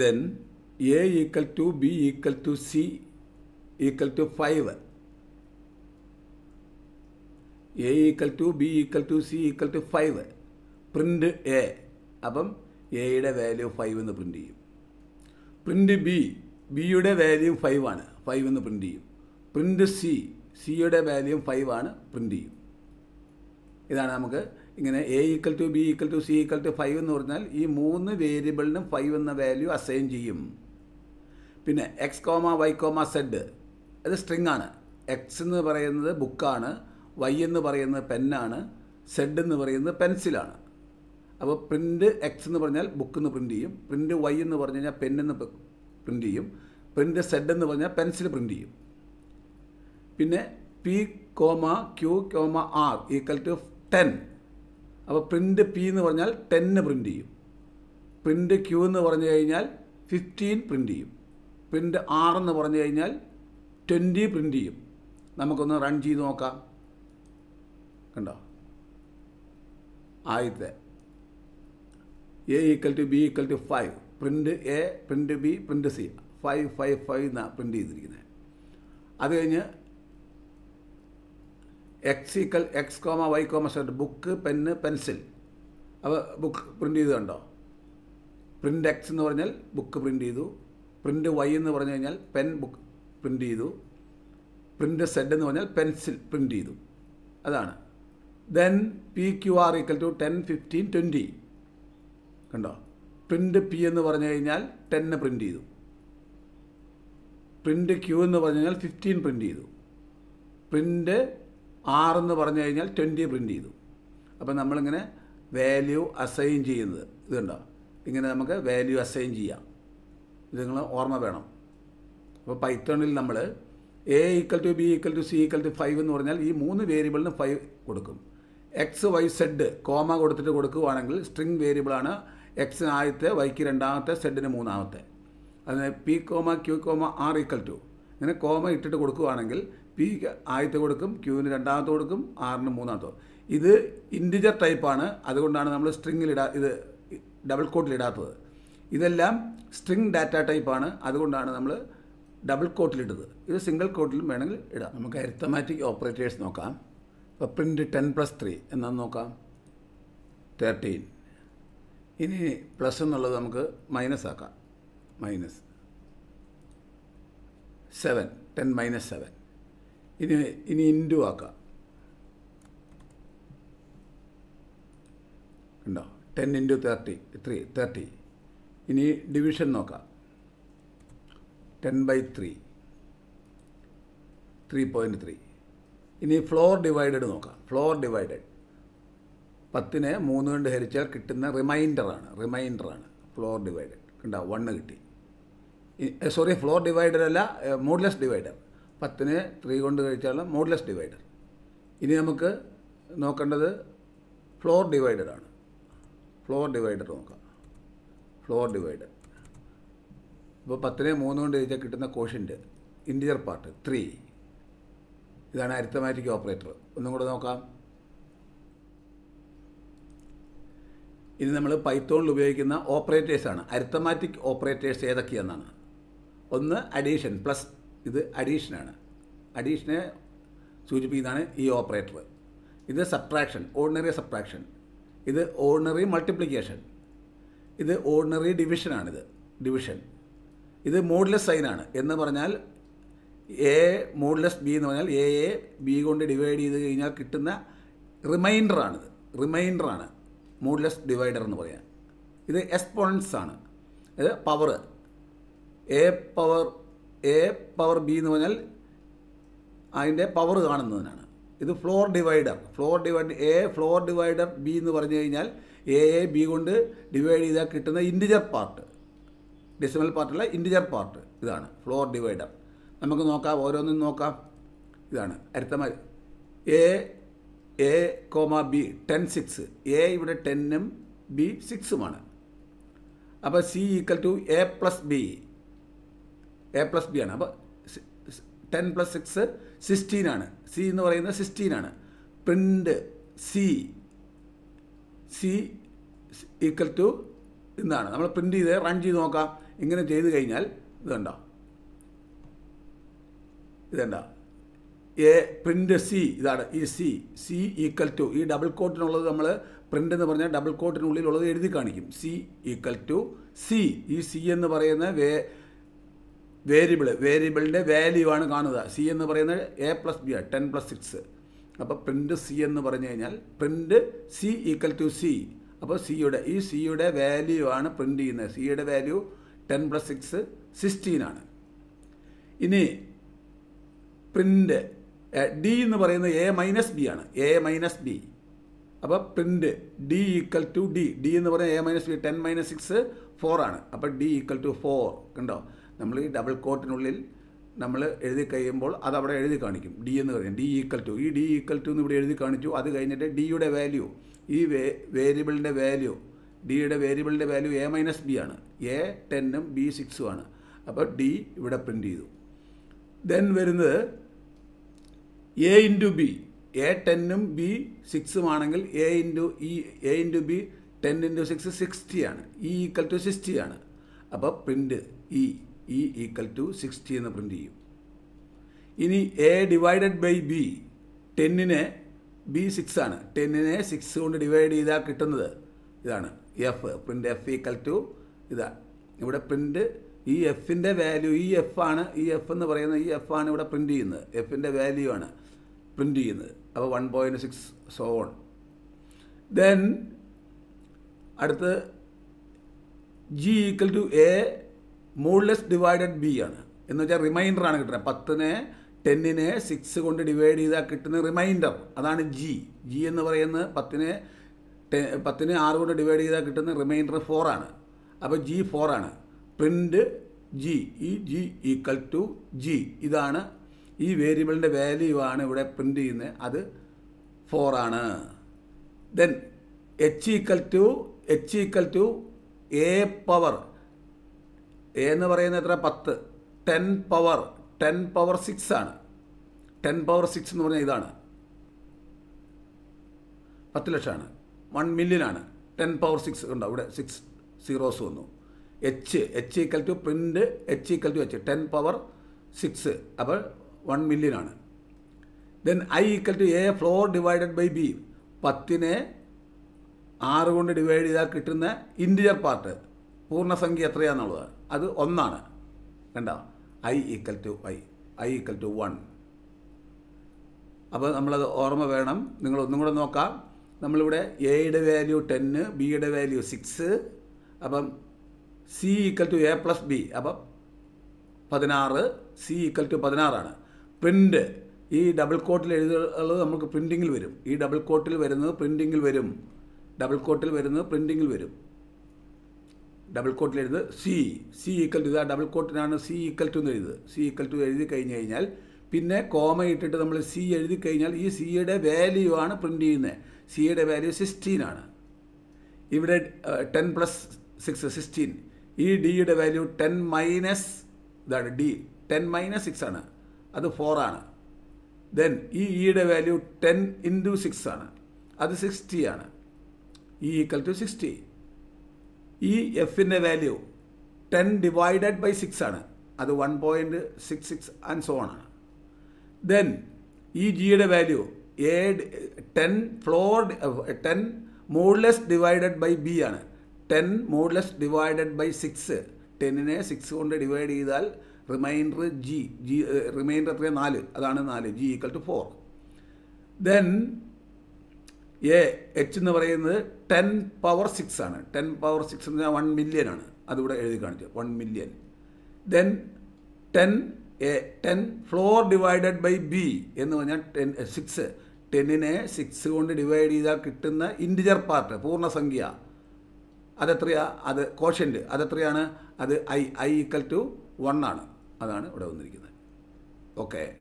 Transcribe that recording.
then A equal to B equal to C equal to five A equal to B equal to C equal to five print A അപ്പം എയുടെ value five എന്ന് print ചെയ്യും b B ബിയുടെ value five ആണ് five എന്ന് print ചെയ്യും c C സിയുടെ value five ആണ് പ്രിൻ്റ് ചെയ്യും ഇതാണ് നമുക്ക് ഇങ്ങനെ A equal to B equal to C equal to five എന്ന് പറഞ്ഞാൽ ഈ മൂന്ന് വേരിയബിളിനും ഫൈവ് എന്ന വാല്യൂ അസൈൻ ചെയ്യും പിന്നെ X comma Y comma Z അത് സ്ട്രിങ് ആണ് എക്സ് എന്ന് പറയുന്നത് ബുക്കാണ് വൈ എന്ന് പറയുന്നത് പെന്നാണ് സെഡ് എന്ന് പറയുന്നത് പെൻസിലാണ് അപ്പോൾ പ്രിൻ്റ് എക്സ് എന്ന് പറഞ്ഞാൽ ബുക്ക് എന്ന് പ്രിൻ്റ് ചെയ്യും പ്രിൻ്റ് വൈ എന്ന് പറഞ്ഞു കഴിഞ്ഞാൽ പെണ്ണെന്ന് പ്രിൻ്റ് ചെയ്യും പ്രിൻ്റ് സെഡ് എന്ന് പറഞ്ഞാൽ പെൻസിൽ പ്രിൻ്റ് ചെയ്യും പിന്നെ P comma Q comma R equal to ten അപ്പോൾ പ്രിൻ്റ് പി എന്ന് പറഞ്ഞാൽ ടെന്ന് പ്രിൻ്റ് ചെയ്യും പ്രിൻ്റ് ക്യൂ എന്ന് പറഞ്ഞു കഴിഞ്ഞാൽ ഫിഫ്റ്റീൻ പ്രിൻ്റ് ചെയ്യും പ്രിൻ്റ് ആർ എന്ന് പറഞ്ഞു കഴിഞ്ഞാൽ ട്വൻറ്റി പ്രിൻ്റ് ചെയ്യും നമുക്കൊന്ന് റൺ ചെയ്ത് നോക്കാം കണ്ടോ ആദ്യത്തെ A equal to B equal to five print A print B print C five five five എന്നാണ് പ്രിൻ്റ് ചെയ്തിരിക്കുന്നത് അത് കഴിഞ്ഞ് എക്സ് എക്സിക്കൽ X comma Y comma Z book പെന്ന് പെൻസിൽ അവ ബുക്ക് പ്രിൻ്റ് ചെയ്ത് കണ്ടോ പ്രിൻ്റ് എക്സ് എന്ന് പറഞ്ഞാൽ ബുക്ക് പ്രിൻ്റ് ചെയ്തു പ്രിൻ്റ് വൈ എന്ന് പറഞ്ഞു കഴിഞ്ഞാൽ പെൻ ബുക്ക് പ്രിൻ്റ് ചെയ്തു പ്രിൻ്റ് സെഡ് എന്ന് പറഞ്ഞാൽ പെൻസിൽ പ്രിൻ്റ് ചെയ്തു അതാണ് then P Q R equal to ten fifteen twenty കണ്ടോ പ്രിൻ്റ് പി എന്ന് പറഞ്ഞു കഴിഞ്ഞാൽ ടെന്ന് പ്രിൻ്റ് ചെയ്തു പ്രിൻ്റ് ക്യൂ എന്ന് പറഞ്ഞു കഴിഞ്ഞാൽ ഫിഫ്റ്റീൻ പ്രിൻ്റ് ചെയ്തു പ്രിൻ്റ് ആറെന്ന് പറഞ്ഞു കഴിഞ്ഞാൽ ട്വൻറ്റി പ്രിൻ്റ് ചെയ്തു അപ്പം നമ്മളിങ്ങനെ വാല്യൂ അസൈൻ ചെയ്യുന്നത് ഇതുണ്ടോ ഇങ്ങനെ നമുക്ക് വാല്യൂ അസൈൻ ചെയ്യാം ഇത് നിങ്ങൾ ഓർമ്മ വേണം അപ്പോൾ പൈത്തണിൽ നമ്മൾ A equal to B equal to C equal to five എന്ന് പറഞ്ഞാൽ ഈ മൂന്ന് വേരിയബിളിന് ഫൈവ് കൊടുക്കും എക്സ് വൈ സെഡ് കോമ കൊടുത്തിട്ട് കൊടുക്കുകയാണെങ്കിൽ സ്ട്രിങ് വേരിയബിളാണ് എക്സിന് ആദ്യത്തെ വൈക്ക് രണ്ടാമത്തെ സെഡിന് മൂന്നാമത്തെ അതിന് P comma Q comma R equal to ഇങ്ങനെ കോമ ഇട്ടിട്ട് കൊടുക്കുകയാണെങ്കിൽ പിക്ക് ആദ്യത്തെ കൊടുക്കും ക്യൂവിന് രണ്ടാമത്തെ കൊടുക്കും ആറിന് മൂന്നാമത്തെ ഇത് ഇൻറ്റിജർ ടൈപ്പാണ് അതുകൊണ്ടാണ് നമ്മൾ സ്ട്രിങ്ങിലിടാ ഇത് ഡബിൾ കോട്ടിലിടാത്തത് ഇതെല്ലാം സ്ട്രിങ് ഡാറ്റ ടൈപ്പാണ് അതുകൊണ്ടാണ് നമ്മൾ ഡബിൾ കോട്ടിലിട്ടത് ഇത് സിംഗിൾ കോട്ടിലും വേണമെങ്കിൽ ഇടാം നമുക്ക് അരിത്തമാറ്റിക് ഓപ്പറേറ്റേഴ്സ് നോക്കാം ഇപ്പോൾ പ്രിൻറ്റ് ടെൻ പ്ലസ് ത്രീ എന്നാന്ന് നോക്കാം തേർട്ടീൻ ഇനി പ്ലസ് എന്നുള്ളത് നമുക്ക് മൈനസ് ആക്കാം minus seven ten minus seven ഇനി ഇനി ഇൻറ്റു ആക്കാം ഉണ്ടോ ten into thirty three thirty ഇനി ഡിവിഷൻ നോക്കാം ten by three three point three ഇനി ഫ്ലോർ ഡിവൈഡഡ് നോക്കാം ഫ്ലോർ ഡിവൈഡഡ് പത്തിനെ മൂന്ന് കൊണ്ട് ഹരിച്ചാൽ കിട്ടുന്ന റിമൈൻഡറാണ് റിമൈൻഡറാണ് ഫ്ലോർ ഡിവൈഡഡ് ഉണ്ടാവും വണ്ണ് കിട്ടി സോറി ഫ്ലോർ ഡിവൈഡർ അല്ല മൂഡ്ലെസ് ഡിവൈഡർ പത്തിനെ ത്രീ കൊണ്ട് കഴിച്ചാൽ മോഡ്ലെസ് ഡിവൈഡർ ഇനി നമുക്ക് നോക്കേണ്ടത് ഫ്ലോർ ഡിവൈഡറാണ് ഫ്ലോർ ഡിവൈഡർ നോക്കാം ഫ്ലോർ ഡിവൈഡർ ഇപ്പോൾ പത്തിനെ മൂന്ന് കൊണ്ട് കഴിച്ചാൽ കിട്ടുന്ന കോഷ്യൻ്റ് ഇൻറ്റീരിയർ പാർട്ട് ത്രീ ഇതാണ് അരിത്തമാറ്റിക് ഓപ്പറേറ്റർ ഒന്നും കൂടെ നോക്കാം ഇനി നമ്മൾ പൈത്തോണിൽ ഉപയോഗിക്കുന്ന ഓപ്പറേറ്റേഴ്സാണ് അരിത്തമാറ്റിക് ഓപ്പറേറ്റേഴ്സ് ഏതൊക്കെയെന്നാണ് ഒന്ന് അഡീഷൻ പ്ലസ് ഇത് അഡീഷനാണ് അഡീഷനെ സൂചിപ്പിക്കുന്നതാണ് ഈ ഓപ്പറേറ്റർ ഇത് സബ്ട്രാക്ഷൻ ഓർഡിനറി സബ്ട്രാക്ഷൻ ഇത് ഓർഡിനറി മൾട്ടിപ്ലിക്കേഷൻ ഇത് ഓർഡിനറി ഡിവിഷനാണിത് ഡിവിഷൻ ഇത് മോഡ്ലെസ് സൈനാണ് എന്ന് പറഞ്ഞാൽ എ മോഡ്ലെസ് ബി എന്ന് പറഞ്ഞാൽ എ എ ബി കൊണ്ട് ഡിവൈഡ് ചെയ്ത് കഴിഞ്ഞാൽ കിട്ടുന്ന റിമൈൻഡറാണിത് റിമൈൻഡറാണ് മോഡ്ലെസ് ഡിവൈഡർ എന്ന് പറയാം ഇത് എക്സ്പോണൻസ് ആണ് ഇത് power a power a power b എന്ന് പറഞ്ഞാൽ അതിൻ്റെ പവർ കാണുന്നതിനാണ് ഇത് floor divider floor divider a floor divider b എന്ന് പറഞ്ഞു കഴിഞ്ഞാൽ എ എ ബി കൊണ്ട് ഡിവൈഡ് ചെയ്താൽ കിട്ടുന്ന ഇൻഡിജർ പാർട്ട് ഡിസിമൽ പാർട്ടല്ല ഇൻഡിജർ പാർട്ട് ഇതാണ് ഫ്ലോർ ഡിവൈഡർ നമുക്ക് നോക്കാം ഓരോന്നും നോക്കാം ഇതാണ് അടുത്ത a a comma b ten six a ഇവിടെ ടെന്നും ബി സിക്സുമാണ് അപ്പോൾ c equal to a plus b a plus B ആണ് അപ്പോൾ ടെൻ പ്ലസ് സിക്സ് സിക്സ്റ്റീൻ ആണ് സി എന്ന് പറയുന്നത് സിക്സ്റ്റീൻ ആണ് print c c equal to എന്താണ് നമ്മൾ പ്രിൻ്റ് ചെയ്ത് റൺ ചെയ്ത് നോക്കാം ഇങ്ങനെ ചെയ്ത് കഴിഞ്ഞാൽ ഇതുണ്ടോ ഇതുണ്ടോ എ പ്രിൻ്റ് സി ഇതാണ് ഈ സി സി ഈക്വൽ ടു ഈ ഡബിൾ കോട്ടിനുള്ളത് നമ്മൾ പ്രിൻ്റ് എന്ന് പറഞ്ഞാൽ ഡബിൾ കോട്ടിനുള്ളിലുള്ളത് എഴുതി കാണിക്കും സി ഈക്വൽ ടു സി ഈ സി എന്ന് പറയുന്ന വേ വേരിയബിൾ വേരിയബിളിൻ്റെ വാല്യൂ ആണ് കാണുക സി എന്ന് പറയുന്നത് a plus b ten plus six അപ്പോൾ പ്രിൻറ്റ് സി എന്ന് പറഞ്ഞു കഴിഞ്ഞാൽ print c equal to c അപ്പോൾ സിയുടെ ഈ സിയുടെ വാല്യൂ ആണ് പ്രിൻറ്റ് ചെയ്യുന്നത് സിയുടെ value ten plus six sixteen ആണ് ഇനി പ്രിൻ്റ് ഡി എന്ന് പറയുന്നത് എ മൈനസ് ബി ആണ് എ മൈനസ് ബി അപ്പോൾ print d equal to d d എന്ന് പറയുന്നത് a minus b ten minus six four ആണ് അപ്പോൾ ഡി ഈക്വൽ ടു ഫോർ കണ്ടോ നമ്മൾ ഈ ഡബിൾ കോട്ടിനുള്ളിൽ നമ്മൾ എഴുതി കഴിയുമ്പോൾ അത് അവിടെ എഴുതി കാണിക്കും ഡി എന്ന് പറയും ഡി ഈക്വൽ ടു ഈ ഡി ഈക്വൽ ടു എന്ന് ഇവിടെ എഴുതി കാണിച്ചു അത് കഴിഞ്ഞിട്ട് ഡിയുടെ വാല്യൂ ഈ വേ വേരിയബിളിൻ്റെ വാല്യൂ ഡിയുടെ വേരിയബിളിൻ്റെ വാല്യൂ എ മൈനസ് ബി ആണ് എ ടെന്നും ബി സിക്സും ആണ് അപ്പോൾ ഡി ഇവിടെ പ്രിൻ്റ് ചെയ്തു ദെൻ വരുന്നത് എ ഇൻറ്റു ബി എ ടെന്നും ബി സിക്സും ആണെങ്കിൽ എ ഇൻറ്റു ഈ a into b ten into six sixty ആണ് ഇ ഈക്വൽ ടു സിക്സ്റ്റി ആണ് അപ്പോൾ print e e equal to sixty എന്ന് പ്രിൻ്റ് ചെയ്യും ഇനി എ ഡിവൈഡഡ് ബൈ ബി ടെന്നിനെ ബി സിക്സ് ആണ് ടെന്നിനെ സിക്സ് കൊണ്ട് ഡിവൈഡ് ചെയ്താൽ കിട്ടുന്നത് ഇതാണ് f print f equal to ഇതാണ് ഇവിടെ പ്രിൻ്റ് ഈ എഫിൻ്റെ വാല്യൂ ഈ എഫ് ആണ് ഈ എഫ് എന്ന് പറയുന്ന ഈ എഫ് ആണ് ഇവിടെ പ്രിൻ്റ് ചെയ്യുന്നത് എഫിൻ്റെ വാല്യൂ ആണ് പ്രിൻ്റ് ചെയ്യുന്നത് അപ്പോൾ one point six so on then അടുത്ത് g equal to a modulus divided b ആണ് എന്ന് വെച്ചാൽ റിമൈൻഡർ ആണ് കിട്ടുന്നത് പത്തിനെ ടെന്നിനെ സിക്സ് കൊണ്ട് ഡിവൈഡ് ചെയ്താൽ കിട്ടുന്ന റിമൈൻഡർ അതാണ് ജി ജി എന്ന് പറയുന്നത് പത്തിനെ ടെ പത്തിന് ആറ് കൊണ്ട് ഡിവൈഡ് ചെയ്താൽ കിട്ടുന്ന റിമൈൻഡർ ഫോർ ആണ് അപ്പോൾ ജി ഫോർ ആണ് പ്രിൻ്റ് ജി ഈ ജി ഈക്വൽ ടു ജി ഇതാണ് ഈ വേരിയബിളിൻ്റെ വാല്യൂ ആണ് ഇവിടെ പ്രിൻ്റ് ചെയ്യുന്നത് അത് ഫോർ ആണ് then h equal to h equal to a power a എന്ന് പറയുന്നത് എത്ര പത്ത് ten power ten power six ആണ് ടെൻ പവർ സിക്സ് എന്ന് പറഞ്ഞാൽ ഇതാണ് പത്ത് ലക്ഷമാണ് വൺ മില്യനാണ് ടെൻ പവർ സിക്സ് ഉണ്ട് അവിടെ സിക്സ് സീറോസ് വന്നു h h equal to print h equal to h ten power six അപ്പോൾ വൺ മില്യനാണ് then i equal to a floor divided by b പത്തിനെ ആറ് കൊണ്ട് ഡിവൈഡ് ചെയ്താൽ കിട്ടുന്ന ഇൻറ്റിജർ പാർട്ട് പൂർണ്ണസംഖ്യ എത്രയാണെന്നുള്ളത് അത് ഒന്നാണ് കണ്ട i equal to i i equal to one അപ്പോൾ നമ്മളത് ഓർമ്മ വേണം നിങ്ങൾ ഒന്നും കൂടെ നോക്കാം നമ്മളിവിടെ എയുടെ വാല്യൂ ടെന്ന് ബിയുടെ വാല്യൂ സിക്സ് അപ്പം c equal to a plus b അപ്പം പതിനാറ് സി ഈക്വൽ ടു പതിനാറാണ് പ്രിൻ്റ് ഈ ഡബിൾ കോട്ടിൽ എഴുതുള്ളത് നമുക്ക് പ്രിൻറ്റിങ്ങിൽ വരും ഈ ഡബിൾ കോട്ടിൽ വരുന്നത് പ്രിൻറ്റിങ്ങിൽ വരും ഡബിൾ കോട്ടിൽ വരുന്നത് പ്രിൻറ്റിങ്ങിൽ വരും ഡബിൾ കോട്ടിൽ എഴുതുന്നത് സി സി ഈക്വൽ ടു ഇതാ ഡബിൾ കോട്ടിനാണ് സി ഈക്വൽ ടു എന്ന് എഴുതുന്നത് സി ഈക്വൽ ടു എഴുതി കഴിഞ്ഞ് കഴിഞ്ഞാൽ പിന്നെ കോമ ഇട്ടിട്ട് നമ്മൾ സി എഴുതി കഴിഞ്ഞാൽ ഈ സിയുടെ വാല്യൂ ആണ് പ്രിൻ്റ് ചെയ്യുന്നത് സിയുടെ വാല്യൂ സിക്സ്റ്റീൻ ആണ് ഇവിടെ ടെൻ പ്ലസ് സിക്സ് സിക്സ്റ്റീൻ ഈ ഡിയുടെ വാല്യൂ ടെൻ മൈനസ് ഇതാണ് ഡി ടെൻ മൈനസ് സിക്സ് ആണ് അത് ഫോറാണ് ദെൻ ഈ ഇയുടെ വാല്യൂ ടെൻ ഇൻറ്റു സിക്സ് ആണ് അത് സിക്സ്റ്റി ആണ് ഇ ഈക്വൽ ടു സിക്സ്റ്റി ഈ എഫിൻ്റെ value ten divided by six ആണ് അത് one point six six and so on ആണ് ദെൻ ഈ ജിയുടെ value a ten floor ten modulus divided by b ആണ് ten modulus divided by six ടെന്നിനെ സിക്സ് കൊണ്ട് ഡിവൈഡ് ചെയ്താൽ റിമൈൻഡർ ജി ജി റിമൈൻഡർ എത്രയാണ് നാല് അതാണ് നാല് g equal to four then a h എന്ന് പറയുന്നത് ടെൻ പവർ സിക്സ് ആണ് ടെൻ പവർ സിക്സ് എന്ന് പറഞ്ഞാൽ വൺ മില്യൺ ആണ് അതിവിടെ എഴുതി കാണിച്ചു one million then ten a ten floor divided by b എന്ന് പറഞ്ഞാൽ ടെൻ സിക്സ് ടെന്നിനെ സിക്സ് കൊണ്ട് ഡിവൈഡ് ചെയ്താൽ കിട്ടുന്ന ഇൻഡിജർ പാർട്ട് പൂർണ്ണസംഖ്യ അതെത്രയാണ് അത് കോഷൻ്റ് അതെത്രയാണ് അത് i i equal to one ആണ് അതാണ് ഇവിടെ വന്നിരിക്കുന്നത് ഓക്കെ